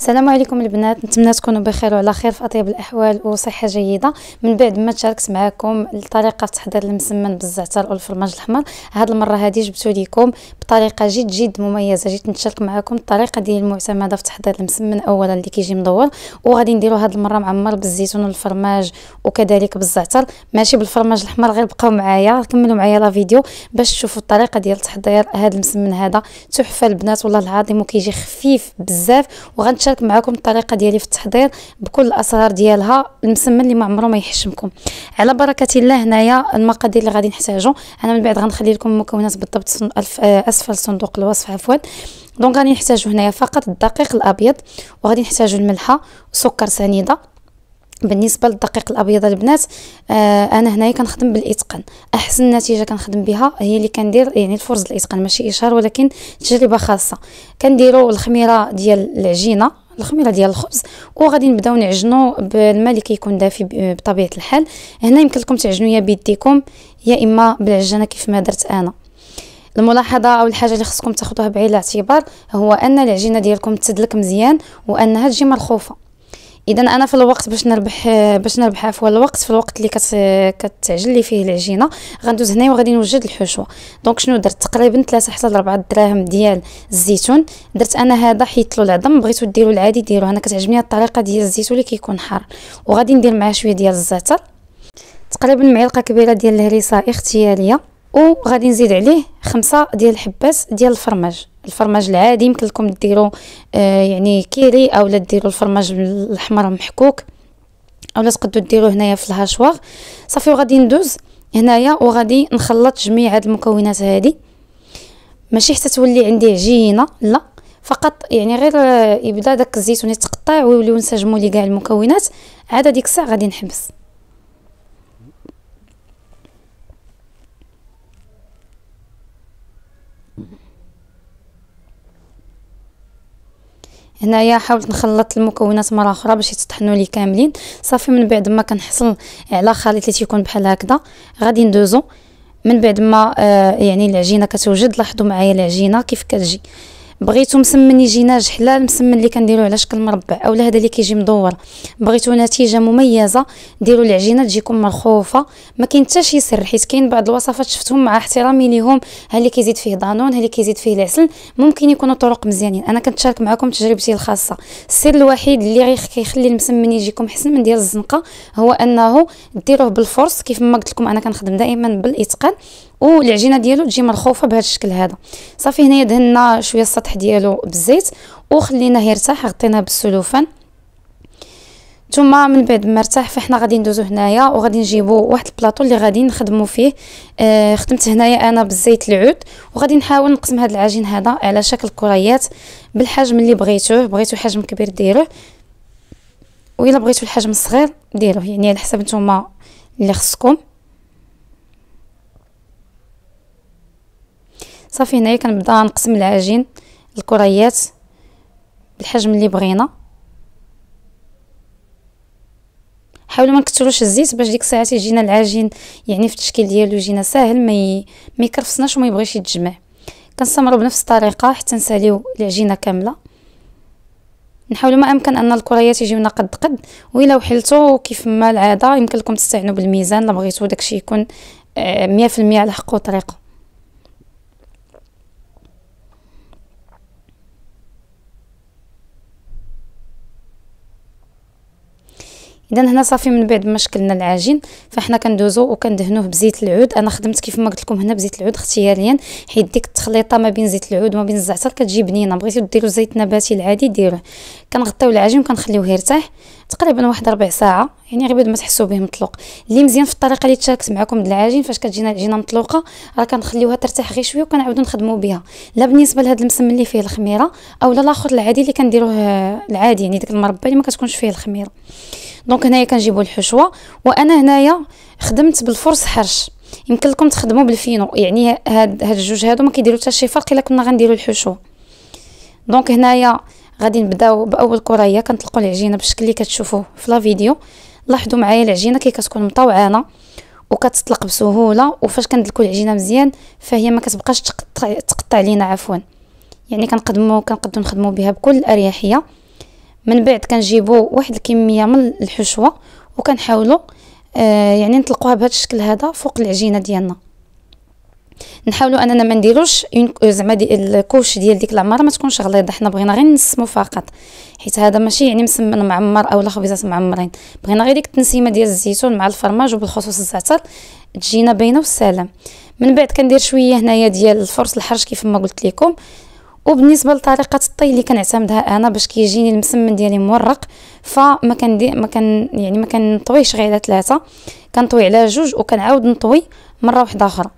السلام عليكم البنات نتمنى تكونوا بخير وعلى خير في اطيب الاحوال وصحه جيده من بعد ما تشاركت معكم الطريقه في تحضير المسمن بالزعتر والفرماج الاحمر هاد المره هادي جبتو ليكم بطريقه جد جد مميزه جيت نشارك معكم الطريقه ديال المعتمده في تحضير المسمن اولا اللي كيجي مدور وغادي نديرو هاد المره معمر بالزيتون والفرماج وكذلك بالزعتر ماشي بالفرماج الاحمر غير بقاو معايا كملوا معايا لا فيديو باش تشوفوا الطريقه ديال تحضير هاد المسمن هذا تحفه البنات والله العظيم وكيجي خفيف بزاف وغنشارك غنشارك معكم الطريقه ديالي في التحضير بكل الاسرار ديالها المسمن اللي ما عمره ما يحشمكم على بركه الله هنايا المقادير اللي غادي نحتاجو انا من بعد غنخلي لكم المكونات بالضبط آه، اسفل صندوق الوصف عفوا دونك غادي نحتاجو هنايا فقط الدقيق الابيض وغادي نحتاجو الملحه وسكر سنيده بالنسبه للدقيق الابيض البنات آه انا هنايا كنخدم بالاتقان احسن نتيجه كنخدم بها هي اللي كندير يعني الفرز الاتقان ماشي اشهار ولكن تجربه خاصه كنديروا الخميره ديال العجينه الخميره ديال الخبز وغادي نبداو نعجنو بالماء اللي كيكون دافي بطبيعه الحال هنا يمكن لكم تعجنوا يا بيديكم يا اما بالعجانه كيف ما درت انا الملاحظه او الحاجه اللي خصكم تاخذوها بعين الاعتبار هو ان العجينه ديالكم تدلك مزيان وانها تجي مرخوفه اذا انا في الوقت باش نربح باش نربح عفوا الوقت في الوقت اللي كت كتعجن لي فيه العجينه غندوز هنايا وغادي نوجد الحشوه دونك شنو درت تقريبا 3 حتى 4 دراهم ديال الزيتون درت انا هذا حيت له العظم بغيتو ديروا العادي ديروا انا كتعجبني الطريقه ديال الزيتون اللي كيكون حار وغادي ندير معاه شويه ديال الزعتر تقريبا معلقه كبيره ديال الهريسه اختياريه وغادي نزيد عليه خمسة ديال الحبات ديال الفرماج الفرماج العادي يمكن لكم ديروا آه يعني كيري اولا ديروا الفرماج الاحمر محكوك اولا تقدروا ديروا هنايا في الهاشوار صافي وغادي ندوز هنايا وغادي نخلط جميع هاد المكونات هادي ماشي حتى تولي عندي عجينه لا فقط يعني غير آه، يبدا داك الزيتون يتقطع ويوليو ينسجموا لي كاع المكونات عاد ديك الساعه غادي نحبس هنايا حاولت نخلط المكونات مره اخرى باش يتطحنوا لي كاملين صافي من بعد ما كنحصل على خليط اللي تيكون بحال هكذا غادي ندوزو من بعد ما آه يعني العجينه كتوجد لاحظوا معايا العجينه كيف كتجي بغيتو مسمن يجي ناجح لا المسمن اللي كنديروه على شكل مربع اولا هذا اللي كيجي مدور بغيتو نتيجه مميزه ديروا العجينه تجيكم مرخوفه ما كاين حتى شي سر حيت كاين بعض الوصفات شفتهم مع احترامي ليهم ها اللي كيزيد فيه دانون ها اللي كيزيد فيه العسل ممكن يكونوا طرق مزيانين انا كنتشارك معكم تجربتي الخاصه السر الوحيد اللي غير كيخلي المسمن يجيكم حسن من ديال الزنقه هو انه ديروه بالفرص كيف ما قلت لكم انا كنخدم دائما بالاتقان والعجينه ديالو تجي مرخوفه بهذا الشكل هذا صافي هنايا دهنا شويه السطح ديالو بالزيت وخليناه يرتاح غطيناه بالسلوفان ثم من بعد ما ارتاح فاحنا غادي ندوزو هنايا وغادي نجيبو واحد البلاطو اللي غادي نخدمو فيه آه خدمت هنايا انا بالزيت العود وغادي نحاول نقسم هذا العجين هذا على شكل كريات بالحجم اللي بغيتوه بغيتو حجم كبير ديروه و بغيتو الحجم الصغير ديروه يعني على حسب نتوما اللي خصكم صافي هنايا كنبدا نقسم العجين الكريات بالحجم اللي بغينا حاولوا ما نكثروش الزيت باش ديك الساعه يجينا العجين يعني في التشكيل ديالو يجينا ساهل ما ي... ما يكرفسناش وما يبغيش يتجمع كنستمروا بنفس الطريقه حتى نساليو العجينه كامله نحاولوا ما امكن ان الكريات يجيونا قد قد وإلا وحلتو كيف ما العاده يمكن لكم تستعينوا بالميزان لا بغيتو داكشي يكون 100% آه، على حقه وطريقه اذا هنا صافي من بعد ما شكلنا العجين فاحنا كندوزو وكندهنوه بزيت العود انا خدمت كيف ما قلت لكم هنا بزيت العود اختياريا حيت ديك التخليطه ما بين زيت العود وما بين الزعتر كتجي بنينه بغيتو ديروا زيت نباتي العادي ديروه كنغطيو العجين وكنخليوه يرتاح تقريبا واحد ربع ساعه يعني غير بعد ما تحسوا به مطلوق اللي مزيان في الطريقه اللي تشاركت معكم العجين فاش كتجينا العجينه مطلوقه راه كنخليوها ترتاح غير شويه وكنعاودو نخدمو بها لا بالنسبه لهذا المسم اللي فيه الخميره اولا لاخر العادي اللي كنديروه العادي يعني داك المربى اللي ما كتكونش فيه الخميره دونك هنايا كنجيبو الحشوه وانا هنايا خدمت بالفرص حرش يمكن لكم تخدموا بالفينو يعني هاد هاد الجوج هادو ما كيديروا حتى شي فرق الا كنا غنديروا الحشوه دونك هنايا غادي نبداو باول كره هي كنطلقوا العجينه بالشكل اللي كتشوفوه في لا فيديو لاحظوا معايا العجينه كي كتكون مطوعانه وكتطلق بسهوله وفاش كندلكوا العجينه مزيان فهي ما كتبقاش تقطع, تقطع لينا عفوا يعني كنقدمو كنقدو نخدمو بها بكل الاريحيه من بعد كنجيبو واحد الكميه من الحشوه وكنحاولوا آه يعني نطلقوها بهذا الشكل هذا فوق العجينه ديالنا نحاولوا اننا ما نديروش آه، زعما دي الكوش ديال ديك العماره ما تكونش غليظه حنا بغينا غير نسمو فقط حيت هذا ماشي يعني مسمن معمر اولا خبيزات معمرين بغينا غير ديك التنسيمه ديال الزيتون مع الفرماج وبالخصوص الزعتر تجينا باينه والسلام من بعد كندير شويه هنايا ديال الفرص الحرش كيف ما قلت لكم وبالنسبه لطريقه الطي اللي كنعتمدها انا باش كيجيني المسمن ديالي مورق فما كندير ما كان يعني ما كنطويش غير على ثلاثه كنطوي على جوج وكنعاود نطوي مره واحده اخرى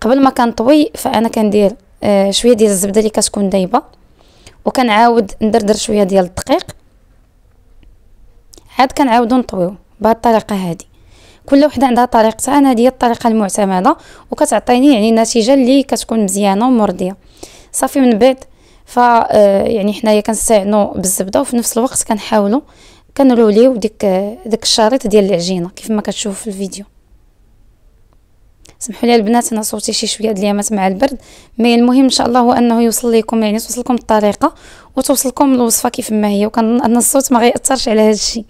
قبل ما كنطوي فانا كندير آه شويه ديال الزبده اللي كتكون دايبه وكنعاود ندردر شويه ديال الدقيق عاد كنعاودو نطويو بهاد الطريقه هذه كل وحده عندها طريقتها انا هذه الطريقه المعتمده وكتعطيني يعني النتيجه اللي كتكون مزيانه ومرضيه صافي من بعد ف آه، يعني حنايا كنستعملوا بالزبده وفي نفس الوقت كنحاولوا كنروليو ديك آه، داك الشريط ديال العجينه كيف ما كتشوفوا في الفيديو سمحوا لي البنات انا صوتي شي شويه هاد الايامات مع البرد مي المهم ان شاء الله هو انه يوصل لكم يعني توصلكم الطريقه وتوصلكم الوصفه كيف ما هي وكنظن ان الصوت ما غيأثرش على هذا الشيء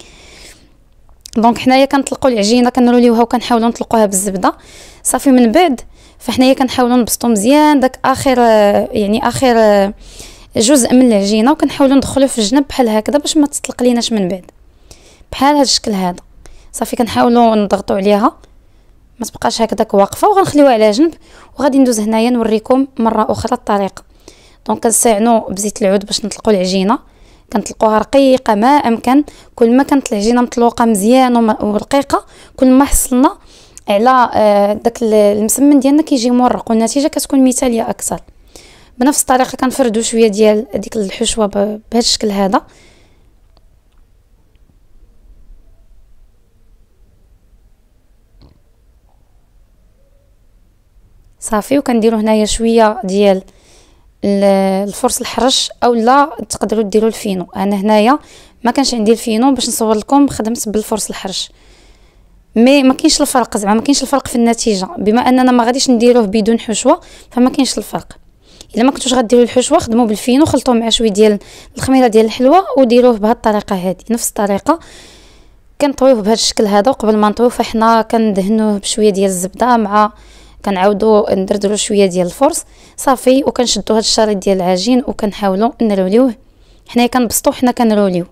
دونك حنايا كنطلقوا العجينه كنروليوها وكنحاولوا نطلقوها بالزبده صافي من بعد فحنايا كنحاولوا نبسطوا مزيان داك اخر يعني اخر جزء من العجينه وكنحاولوا ندخلو في الجنب بحال هكذا باش ما تطلق ليناش من بعد بحال هذا الشكل هذا صافي كنحاولوا نضغطوا عليها ما تبقاش هكذاك واقفه وغنخليوها على جنب وغادي ندوز هنايا نوريكم مره اخرى الطريقه دونك كنستعملوا بزيت العود باش نطلقوا العجينه كنطلقوها رقيقه ما امكن كل ما كانت العجينه مطلوقه مزيان ورقيقه كل ما حصلنا على آه، داك المسمن ديالنا كيجي مورق والنتيجه كتكون مثاليه اكثر بنفس الطريقه كنفردوا شويه ديال ديك الحشوه بهذا الشكل هذا صافي وكنديرو هنايا شويه ديال الفرص الحرش او لا تقدروا ديروا الفينو انا هنايا ما كانش عندي الفينو باش نصور لكم خدمت بالفرص الحرش مي ما كاينش الفرق زعما ما كاينش الفرق في النتيجه بما اننا ما غاديش نديروه بدون حشوه فما كاينش الفرق الا ما كنتوش غديروا الحشوه خدموا بالفينو خلطوه مع شويه ديال الخميره ديال الحلوه وديروه بهذه الطريقه هذه نفس الطريقه كنطويوه بهذا الشكل هذا وقبل ما نطويوه فحنا كندهنوه بشويه ديال الزبده مع كنعاودو ندردلو شويه ديال الفرص صافي وكنشدو هاد الشريط ديال العجين وكنحاولو نروليوه حنايا كنبسطو حنا كنروليو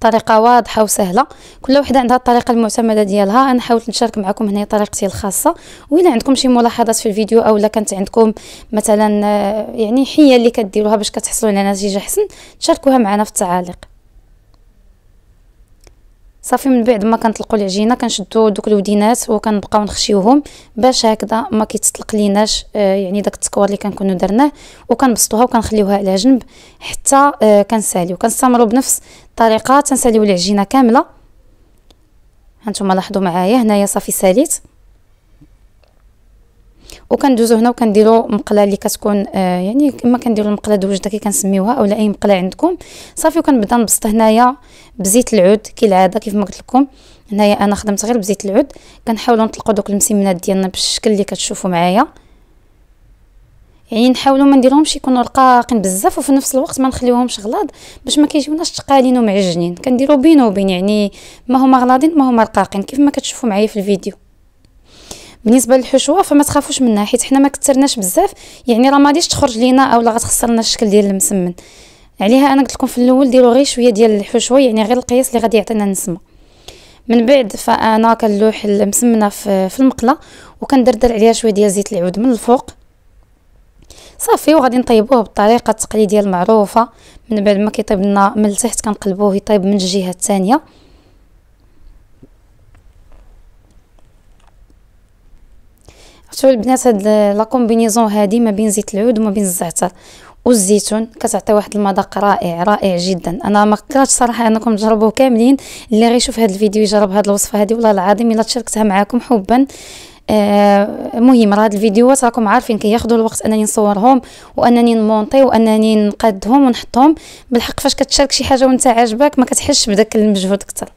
طريقه واضحه وسهله كل وحده عندها الطريقه المعتمده ديالها انا حاولت نشارك معكم هنا طريقتي الخاصه وإلا عندكم شي ملاحظات في الفيديو اولا كانت عندكم مثلا آه، يعني حيه اللي كديروها باش كتحصلوا على نتيجه احسن تشاركوها معنا في التعاليق صافي من بعد ما كنطلقوا العجينه كنشدوا دوك الودينات وكنبقاو نخشيوهم باش هكذا ما كيتطلق ليناش آه، يعني داك التكوار اللي كنكونوا درناه وكنبسطوها وكنخليوها على جنب حتى آه، كنساليو كنستمروا بنفس الطريقه تنساليو العجينه كامله هانتوما لاحظوا معايا هنايا صافي ساليت وكندوزو هنا وكنديرو مقله اللي كتكون آه يعني كما كنديرو المقله دوجده كي كنسميوها اولا اي مقله عندكم صافي وكنبدا نبسط هنايا بزيت العود كالعاده كيف ما قلت لكم هنايا انا خدمت غير بزيت العود كنحاولوا نطلقوا دوك المسمنات ديالنا بالشكل اللي كتشوفوا معايا يعني نحاولوا ما نديرهمش يكونوا رقاقين بزاف وفي نفس الوقت ما نخليوهمش غلاض باش ما كيجيوناش ثقالين ومعجنين كنديروا بينه وبين يعني ما هما غلاضين ما هما رقاقين كيف ما كتشوفوا معايا في الفيديو بالنسبه للحشوه فما تخافوش منها حيت حنا ما كثرناش بزاف يعني راه غاديش تخرج لينا اولا غتخسرنا الشكل ديال المسمن عليها انا قلت لكم في الاول ديروا غير شويه ديال الحشوه يعني غير القياس اللي غادي يعطينا النسمه من بعد فانا كنلوح المسمنه في, في المقله وكندردر عليها شويه ديال زيت العود من الفوق صافي وغادي نطيبوه بالطريقه التقليديه المعروفه من بعد ما كيطيب لنا من التحت كنقلبوه يطيب من الجهه الثانيه شوفوا البنات هاد لا كومبينيزون هادي ما بين زيت العود وما بين الزعتر والزيتون كتعطي واحد المذاق رائع رائع جدا انا ما كرهتش صراحه انكم تجربوه كاملين اللي غيشوف هذا الفيديو يجرب هاد الوصفه هادي والله العظيم الا شاركتها معاكم حبا المهم آه، راه هاد الفيديوهات راكم عارفين كياخذوا كي الوقت انني نصورهم وانني نمونطي وانني نقادهم ونحطهم بالحق فاش كتشارك شي حاجه وانت عاجبك ما كتحسش بداك المجهود اكثر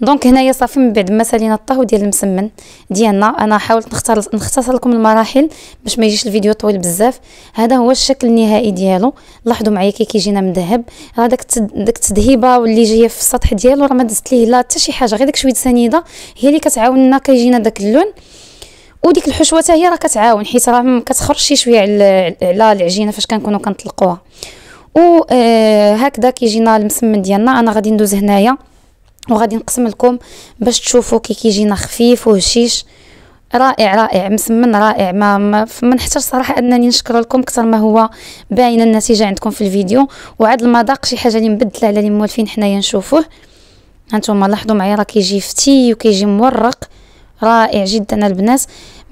دونك هنايا صافي من بعد ما سالينا الطهو ديال المسمن ديالنا انا حاولت نختار نختصر لكم المراحل باش ما يجيش الفيديو طويل بزاف هذا هو الشكل النهائي ديالو لاحظوا معايا كي كيجينا مذهب راه داك داك التذهيبه واللي جايه في السطح ديالو راه ما دزت ليه لا حتى شي حاجه غير داك شويه سنيده هي اللي كتعاوننا كيجينا داك اللون وديك الحشوه حتى هي راه كتعاون حيت راه كتخرج شي شويه على العجينه فاش كنكونوا كنطلقوها وهكذا آه، كيجينا المسمن ديالنا انا غادي ندوز هنايا وغادي نقسم لكم باش تشوفوا كي كيجينا خفيف وهشيش رائع رائع مسمن رائع ما ما, نحتاج صراحه انني نشكر لكم اكثر ما هو باينه النتيجه عندكم في الفيديو وعاد المذاق شي حاجه اللي مبدله على اللي موالفين حنايا نشوفوه هانتوما لاحظوا معايا راه كيجي فتي وكيجي مورق رائع جدا البنات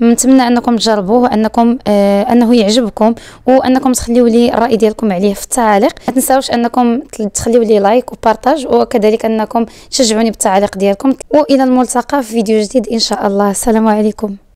نتمنى انكم تجربوه انكم آه انه يعجبكم وانكم تخليو لي الراي ديالكم عليه في التعليق ما تنساوش انكم تخليو لي لايك وبارطاج وكذلك انكم تشجعوني بالتعليق ديالكم والى الملتقى في فيديو جديد ان شاء الله السلام عليكم